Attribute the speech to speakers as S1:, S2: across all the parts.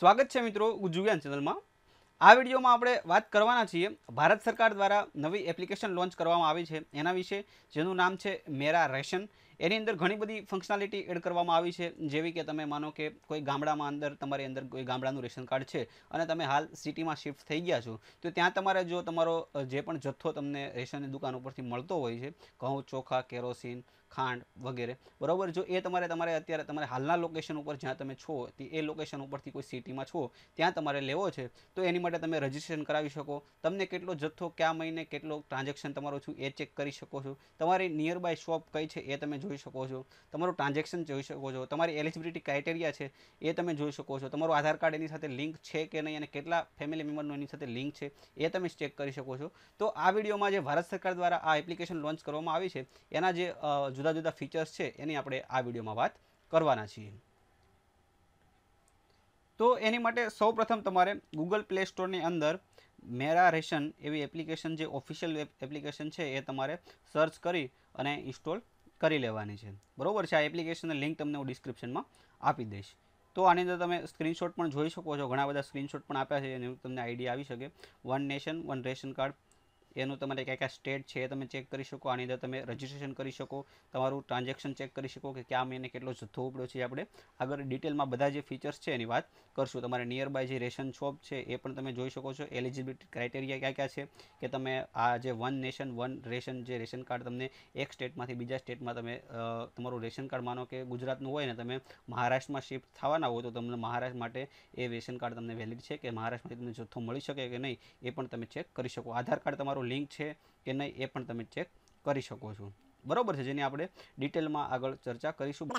S1: સ્વાગત છે મિત્રો જુગિયાન ચેનલમાં આ વિડીયોમાં આપણે વાત કરવાના છીએ ભારત સરકાર દ્વારા નવી એપ્લિકેશન લોન્ચ કરવામાં આવી છે એના વિશે જેનું નામ છે મેરા રેશન એની અંદર ઘણી બધી ફંક્શનાલિટી એડ કરવામાં આવી છે જેવી કે તમે માનો કે કોઈ ગામડામાં અંદર તમારી અંદર કોઈ ગામડાનું રેશન કાર્ડ છે અને તમે હાલ સિટીમાં શિફ્ટ થઈ ગયા છો તો ત્યાં તમારે જો તમારો જે પણ જથ્થો તમને રેશનની દુકાન ઉપરથી મળતો હોય છે ઘઉં ચોખા કેરોસીન ખાંડ વગેરે બરાબર જો એ તમારે તમારે અત્યારે તમારે હાલના લોકેશન ઉપર જ્યાં તમે છો તે એ લોકેશન ઉપરથી કોઈ સિટીમાં છો ત્યાં તમારે લેવો છે તો એની માટે તમે રજિસ્ટ્રેશન કરાવી શકો તમને કેટલો જથ્થો કયા મહિને કેટલો ટ્રાન્ઝેક્શન તમારો છું એ ચેક કરી શકો છો તમારી નિયર બાય શોપ કઈ છે એ તમે જોઈ શકો છો તમારું ટ્રાન્ઝેક્શન જોઈ શકો છો તમારી એલિજિબિલિટી ક્રાઇટેરિયા છે એ તમે જોઈ શકો છો તમારું આધાર કાર્ડ એની સાથે લિંક છે કે નહીં અને કેટલા ફેમિલી મેમ્બરનું એની સાથે લિંક છે એ તમે ચેક કરી શકો છો તો આ વિડીયોમાં જે ભારત સરકાર દ્વારા આ એપ્લિકેશન લોન્ચ કરવામાં આવી છે એના જે જુદા જુદા ફીચર્સ છે એની આપણે આ વિડીયોમાં વાત કરવાના છીએ તો એની માટે સૌપ્રથમ તમારે ગૂગલ પ્લે સ્ટોરની અંદર મેરા રેશન એવી એપ્લિકેશન જે ઓફિશિયલ એપ્લિકેશન છે એ તમારે સર્ચ કરી અને ઇન્સ્ટોલ કરી લેવાની છે બરાબર છે આ એપ્લિકેશનની લિંક તમને હું ડિસ્ક્રિપ્શનમાં આપી દઈશ તો આની અંદર તમે સ્ક્રીનશોટ પણ જોઈ શકો છો ઘણા બધા સ્ક્રીનશોટ પણ આપ્યા છે અને તમને આઈડિયા આવી શકે one nation one ration card એનું તમારે ક્યાં કયા સ્ટેટ છે તમે ચેક કરી શકો આની અંદર તમે રજીસ્ટ્રેશન કરી શકો તમારું ટ્રાન્ઝેક્શન ચેક કરી શકો કે ક્યાં મહિને કેટલો જથ્થો ઉપડ્યો છે આપણે આગળ ડિટેલમાં બધા જે ફીચર્સ છે એની વાત કરશું તમારે નિયર બાય જે રેશન શોપ છે એ પણ તમે જોઈ શકો છો એલિજિબિલિટી ક્રાઇટેરિયા કયા ક્યાં છે કે તમે આ જે વન નેશન વન રેશન જે રેશન કાર્ડ તમને એક સ્ટેટમાંથી બીજા સ્ટેટમાં તમે તમારું રેશન કાર્ડ માનો કે ગુજરાતનું હોય ને તમે મહારાષ્ટ્રમાં શિફ્ટ થવાના હોય તો તમને મહારાષ્ટ્ર માટે એ રેશન કાર્ડ તમને વેલિડ છે કે મહારાષ્ટ્રમાંથી તમને જથ્થો મળી શકે કે નહીં એ પણ તમે ચેક કરી શકો આધાર કાર્ડ તમારું લિંક છે કે નહીં એ પણ તમે ચેક કરી શકો છો બરોબર છે જેની આપણે ડિટેલમાં આગળ ચર્ચા કરીશું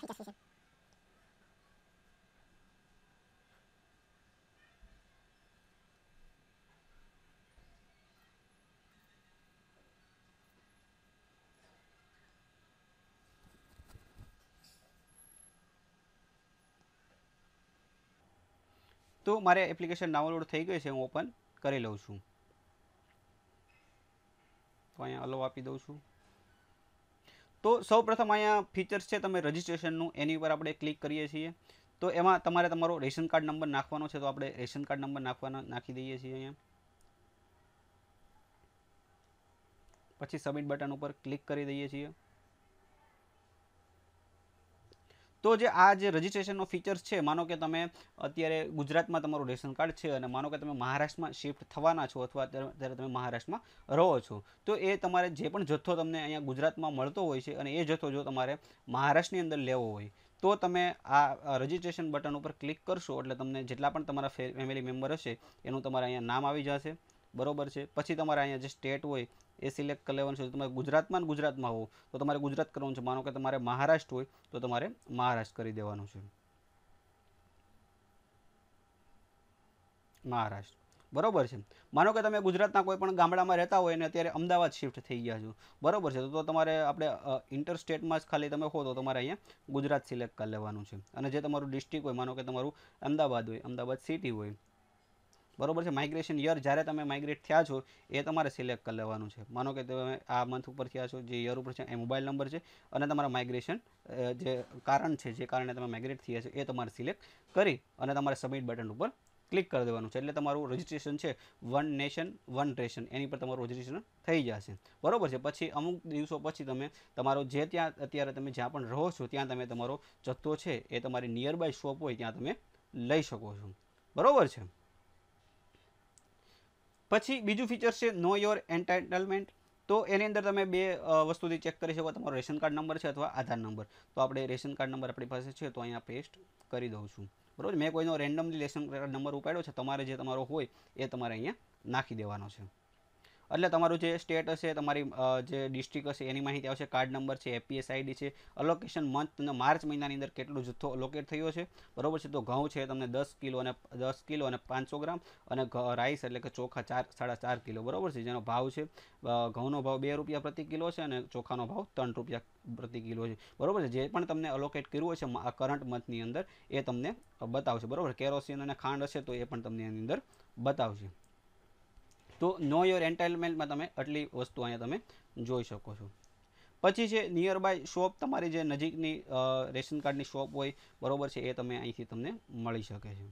S1: તો મારે એપ્લિકેશન ડાઉનલોડ થઈ ગઈ છે હું ઓપન કરી લઉં છું તો અહીંયા અલો આપી દઉં છું તો સૌ પ્રથમ અહીંયા ફીચર્સ છે તમે રજીસ્ટ્રેશનનું એની ઉપર આપણે ક્લિક કરીએ છીએ તો એમાં તમારે તમારો રેશન કાર્ડ નંબર નાખવાનો છે તો આપણે રેશન કાર્ડ નંબર નાખવાનો નાખી દઈએ છીએ અહીંયા પછી સબમિટ બટન ઉપર ક્લિક કરી દઈએ છીએ તો જે આ જે રજિસ્ટ્રેશનનો ફીચર્સ છે માનો કે તમે અત્યારે ગુજરાતમાં તમારું રેશન કાર્ડ છે અને માનો કે તમે મહારાષ્ટ્રમાં શિફ્ટ થવાના છો અથવા ત્યારે તમે મહારાષ્ટ્રમાં રહો છો તો એ તમારે જે પણ જથ્થો તમને અહીંયા ગુજરાતમાં મળતો હોય છે અને એ જથ્થો જો તમારે મહારાષ્ટ્રની અંદર લેવો હોય તો તમે આ રજિસ્ટ્રેશન બટન ઉપર ક્લિક કરશો એટલે તમને જેટલા પણ તમારા ફેમિલી મેમ્બર હશે એનું તમારે અહીંયા નામ આવી જશે બરોબર છે પછી તમારે અહીંયા જે સ્ટેટ હોય એ સિલેક્ટ કરી લેવાનું છે તમારે ગુજરાતમાં ગુજરાતમાં હોવ તો તમારે ગુજરાત કરવાનું છે માનો કે તમારે મહારાષ્ટ્ર હોય તો તમારે મહારાષ્ટ્ર કરી દેવાનું છે મહારાષ્ટ્ર બરોબર છે માનો કે તમે ગુજરાતના કોઈ પણ ગામડામાં રહેતા હોય અને અત્યારે અમદાવાદ શિફ્ટ થઈ ગયા છો બરોબર છે તો તમારે આપણે ઇન્ટર સ્ટેટમાં જ ખાલી તમે હો તો તમારે અહીંયા ગુજરાત સિલેક્ટ કરી લેવાનું છે અને જે તમારું ડિસ્ટ્રિક્ટ હોય માનો કે તમારું અમદાવાદ હોય અમદાવાદ સિટી હોય બરોબર છે માઇગ્રેશન યર જ્યારે તમે માઇગ્રેટ થયા છો એ તમારે સિલેક્ટ કરી લેવાનું છે માનો કે તમે આ મંથ ઉપર થયા છો જે યર ઉપર છે એ મોબાઈલ નંબર છે અને તમારા માઇગ્રેશન જે કારણ છે જે કારણે તમે માઇગ્રેટ થયા છો એ તમારે સિલેક્ટ કરી અને તમારે સબમિટ બટન ઉપર ક્લિક કરી દેવાનું છે એટલે તમારું રજિસ્ટ્રેશન છે વન નેશન વન રેશન એની પર તમારું રજિસ્ટ્રેશન થઈ જશે બરાબર છે પછી અમુક દિવસો પછી તમે તમારો જે ત્યાં અત્યારે તમે જ્યાં પણ રહો છો ત્યાં તમે તમારો જથ્થો છે એ તમારી નિયર બાય શોપ હોય ત્યાં તમે લઈ શકો છો બરાબર છે પછી બીજું ફીચર છે નો યોર એન્ટાઇટલમેન્ટ તો એની અંદર તમે બે વસ્તુથી ચેક કરી શકો તમારો રેશન કાર્ડ નંબર છે અથવા આધાર નંબર તો આપણે રેશન કાર્ડ નંબર આપણી પાસે છે તો અહીંયા પેસ્ટ કરી દઉં છું બરોબર મેં કોઈનો રેન્ડમલી રેશન કાર્ડ નંબર ઉપાડ્યો છે તમારે જે તમારો હોય એ તમારે અહીંયા નાખી દેવાનો છે એટલે તમારું જે સ્ટેટ હશે તમારી જે ડિસ્ટ્રિક્ટ હશે એની માહિતી આવશે કાર્ડ નંબર છે એપીએસ આઈડી છે અલોકેશન મંથ તમને માર્ચ મહિનાની અંદર કેટલો જથ્થો અલોકેટ થયો છે બરોબર છે તો ઘઉં છે તમને દસ કિલો અને દસ કિલો અને પાંચસો ગ્રામ અને રાઈસ એટલે કે ચોખા ચાર સાડા ચાર કિલો બરાબર છે જેનો ભાવ છે ઘઉંનો ભાવ બે રૂપિયા પ્રતિ કિલો છે અને ચોખાનો ભાવ ત્રણ રૂપિયા પ્રતિ કિલો છે બરાબર છે જે પણ તમને અલોકેટ કર્યું હશે આ કરંટ મંથની અંદર એ તમને બતાવશે બરાબર કેરોસીન અને ખાંડ હશે તો એ પણ તમને એની અંદર બતાવશે તો નો યોર એન્ટાઇલમેન્ટમાં તમે આટલી વસ્તુ અહીંયા તમે જોઈ શકો છો પછી છે નિયર બાય શોપ તમારી જે નજીકની રેશન કાર્ડની શોપ હોય બરાબર છે એ તમે અહીંથી તમને મળી શકે છે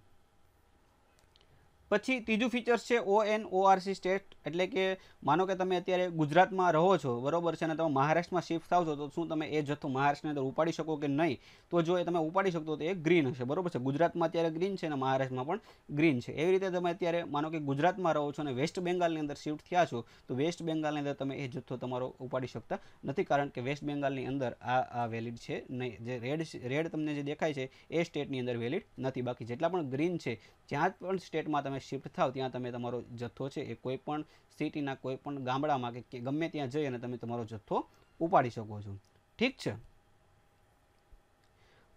S1: પછી ત્રીજું ફીચર્સ છે ઓ એન ઓઆરસી સ્ટેટ એટલે કે માનો કે તમે અત્યારે ગુજરાતમાં રહો છો બરોબર છે અને તમે મહારાષ્ટ્રમાં શિફ્ટ થાવ છો તો શું તમે એ જથ્થો મહારાષ્ટ્રની અંદર ઉપાડી શકો કે નહીં તો જો એ તમે ઉપાડી શકો તો એ ગ્રીન હશે બરોબર છે ગુજરાતમાં અત્યારે ગ્રીન છે અને મહારાષ્ટ્રમાં પણ ગ્રીન છે એવી રીતે તમે અત્યારે માનો કે ગુજરાતમાં રહો છો અને વેસ્ટ બેંગાલની અંદર શિફ્ટ થયા છો તો વેસ્ટ બેંગાલની અંદર તમે એ જથ્થો તમારો ઉપાડી શકતા નથી કારણ કે વેસ્ટ બેંગાલની અંદર આ આ વેલિડ છે નહીં જે રેડ રેડ તમને જે દેખાય છે એ સ્ટેટની અંદર વેલિડ નથી બાકી જેટલા પણ ગ્રીન છે જ્યાં પણ સ્ટેટમાં તમે તમે શિફ્ટ થાવ ત્યાં તમે તમારો જથ્થો છે એ કોઈ સિટીના કોઈ ગામડામાં કે ગમે ત્યાં જઈ અને તમે તમારો જથ્થો ઉપાડી શકો છો ઠીક છે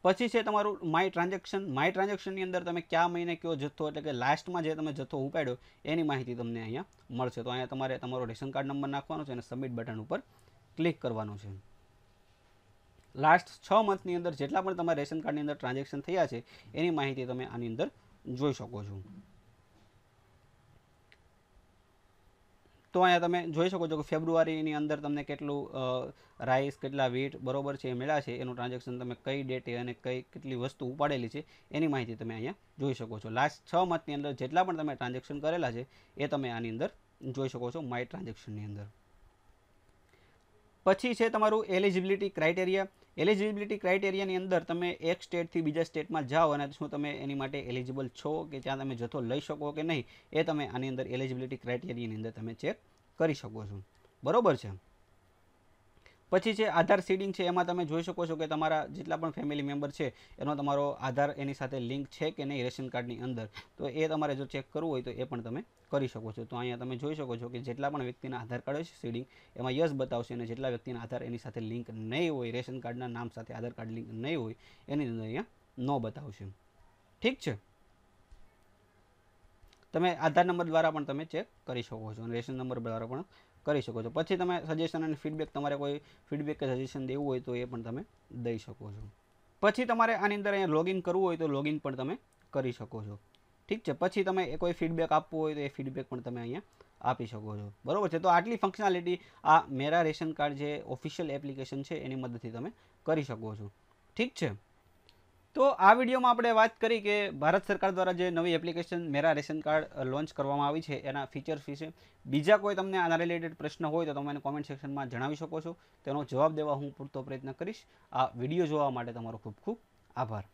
S1: પછી છે તમારું માય ટ્રાન્ઝેક્શન માય ટ્રાન્ઝેક્શનની અંદર તમે કયા મહિને કયો જથ્થો એટલે કે લાસ્ટમાં જે તમે જથ્થો ઉપાડ્યો એની માહિતી તમને અહીંયા મળશે તો અહીંયા તમારે તમારો રેશન કાર્ડ નંબર નાખવાનો છે અને સબમિટ બટન ઉપર ક્લિક કરવાનું છે લાસ્ટ છ મંથની અંદર જેટલા પણ તમારા રેશન કાર્ડની અંદર ટ્રાન્ઝેક્શન થયા છે એની માહિતી તમે આની અંદર જોઈ શકો છો તો અહીંયા તમે જોઈ શકો છો કે ફેબ્રુઆરીની અંદર તમને કેટલું રાઈસ કેટલા વીટ બરોબર છે મેળા છે એનું ટ્રાન્ઝેક્શન તમે કઈ ડેટે અને કઈ કેટલી વસ્તુ ઉપાડેલી છે એની માહિતી તમે અહીંયા જોઈ શકો છો લાસ્ટ છ મંથની અંદર જેટલા પણ તમે ટ્રાન્ઝેક્શન કરેલા છે એ તમે આની અંદર જોઈ શકો છો માય ટ્રાન્ઝેક્શનની અંદર પછી છે તમારું એલિજિબિલિટી ક્રાઇટેરિયા એલિજિબિલિટી ક્રાઇટેરિયાની અંદર તમે એક સ્ટેટથી બીજા સ્ટેટમાં જાઓ અને શું તમે એની માટે એલિજિબલ છો કે જ્યાં તમે જથ્થો લઈ શકો કે નહીં એ તમે આની અંદર એલિજિબિલિટી ક્રાઇટેરિયાની અંદર તમે ચેક કરી શકો છો બરાબર છે પછી છે આધાર સીડિંગ છે એમાં તમે જોઈ શકો છો કે તમારા જેટલા પણ ફેમિલી મેમ્બર છે એનો તમારો આધાર એની સાથે લિંક છે કે નહીં રેશન કાર્ડની અંદર તો એ તમારે જો ચેક કરવું હોય તો એ પણ તમે કરી શકો છો તો અહીંયા તમે જોઈ શકો છો કે જેટલા પણ વ્યક્તિના આધાર કાર્ડ છે સીડિંગ એમાં યસ બતાવશે અને જેટલા વ્યક્તિના આધાર એની સાથે લિંક નહીં હોય રેશન કાર્ડના નામ સાથે આધાર કાર્ડ લિંક નહીં હોય એની અંદર અહીંયા ન બતાવશે ઠીક છે તમે આધાર નંબર દ્વારા પણ તમે ચેક કરી શકો છો અને રેશન નંબર દ્વારા પણ કરી શકો છો પછી તમે સજેશન અને ફીડબેક તમારે કોઈ ફીડબેક કે સજેશન દેવું હોય તો એ પણ તમે દઈ શકો છો પછી તમારે આની અંદર અહીંયા લોગિન કરવું હોય તો લોગિન પણ તમે કરી શકો છો ઠીક છે પછી તમે એ કોઈ ફીડબેક આપવું હોય તો એ ફીડબેક પણ તમે અહીંયા આપી શકો છો બરાબર છે તો આટલી ફંક્શનાલિટી આ મેરા રેશન કાર્ડ જે ઓફિશિયલ એપ્લિકેશન છે એની મદદથી તમે કરી શકો છો ઠીક છે તો આ વિડીયોમાં આપણે વાત કરી કે ભારત સરકાર દ્વારા જે નવી application Mera ration card launch કરવામાં આવી છે એના ફીચર્સ વિશે બીજા કોઈ તમને આના રિલેટેડ પ્રશ્ન હોય તો તમે મને કોમેન્ટ સેક્શનમાં જણાવી શકો છો તેનો જવાબ દેવા હું પૂરતો પ્રયત્ન કરીશ આ વિડીયો જોવા માટે તમારો ખૂબ ખૂબ આભાર